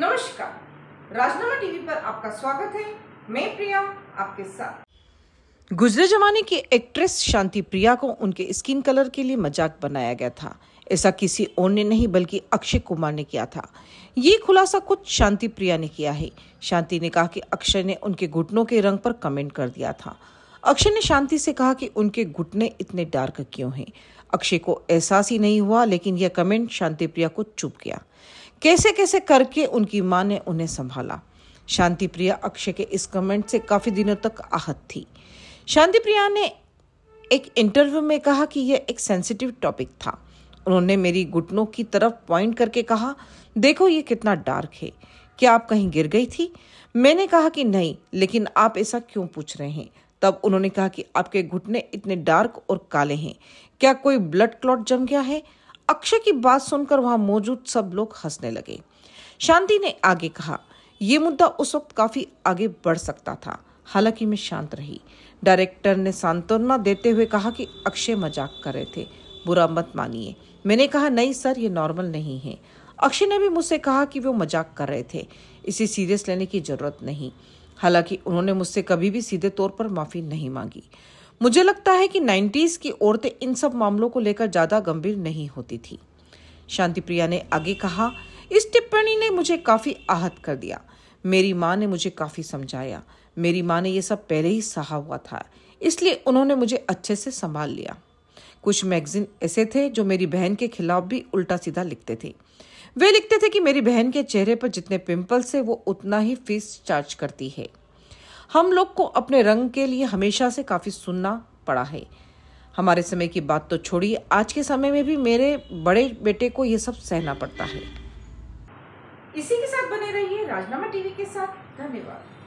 नमस्कार राजनामा टीवी पर आपका स्वागत है मैं प्रिया आपके साथ गुजरे जमाने की एक्ट्रेस शांति प्रिया को उनके स्किन कलर के लिए मजाक बनाया गया था ऐसा किसी और ने नहीं बल्कि अक्षय कुमार ने किया था ये खुलासा कुछ शांति प्रिया ने किया है शांति ने कहा कि अक्षय ने उनके घुटनों के रंग पर कमेंट कर दिया था अक्षय ने शांति से कहा कि उनके घुटने इतने डार्क क्यों हैं अक्षय को एहसास ही नहीं हुआ लेकिन यह कमेंट शांति प्रिया को चुप गया कैसे कैसे करके उनकी माँ ने उन्हें संभाला शांति प्रिया अक्षय के इस कमेंट से काफी दिनों तक आहत थी शांति प्रिया ने एक इंटरव्यू में कहा कि यह एक सेंसिटिव टॉपिक था उन्होंने मेरी घुटनों की तरफ पॉइंट करके कहा देखो ये कितना डार्क है क्या आप कहीं गिर गई थी मैंने कहा कि नहीं लेकिन आप ऐसा क्यों पूछ रहे हैं तब उन्होंने कहा कि आपके घुटने इतने डार्क और काले हैं क्या कोई ब्लड क्लॉट जम गया है अक्षय की बात सुनकर वहां मौजूद सब लोग हंसने लगे शांति ने आगे कहा ये मुद्दा उस वक्त काफी आगे बढ़ सकता था हालांकि मैं शांत रही डायरेक्टर ने सांत्वना देते हुए कहा कि अक्षय मजाक कर रहे थे बुरा मत मानिए मैंने कहा नहीं सर ये नॉर्मल नहीं है अक्षय ने भी मुझसे कहा कि वो मजाक कर रहे थे इसे सीरियस लेने की जरूरत नहीं हालांकि उन्होंने मुझसे कभी भी सीधे तौर पर माफ़ी नहीं मांगी मुझे लगता है कि 90s की औरतें इन सब मामलों को लेकर ज़्यादा गंभीर नहीं होती थी शांति प्रिया ने आगे कहा इस टिप्पणी ने मुझे काफ़ी आहत कर दिया मेरी माँ ने मुझे काफ़ी समझाया मेरी माँ ने यह सब पहले ही सहा हुआ था इसलिए उन्होंने मुझे अच्छे से संभाल लिया कुछ मैगजीन ऐसे थे जो मेरी बहन के खिलाफ भी उल्टा सीधा लिखते थे वे लिखते थे कि मेरी बहन के चेहरे पर जितने पिंपल्स है वो उतना ही फीस चार्ज करती है हम लोग को अपने रंग के लिए हमेशा से काफ़ी सुनना पड़ा है हमारे समय की बात तो छोड़िए आज के समय में भी मेरे बड़े बेटे को ये सब सहना पड़ता है इसी के साथ बने रहिए राजनामा टीवी के साथ धन्यवाद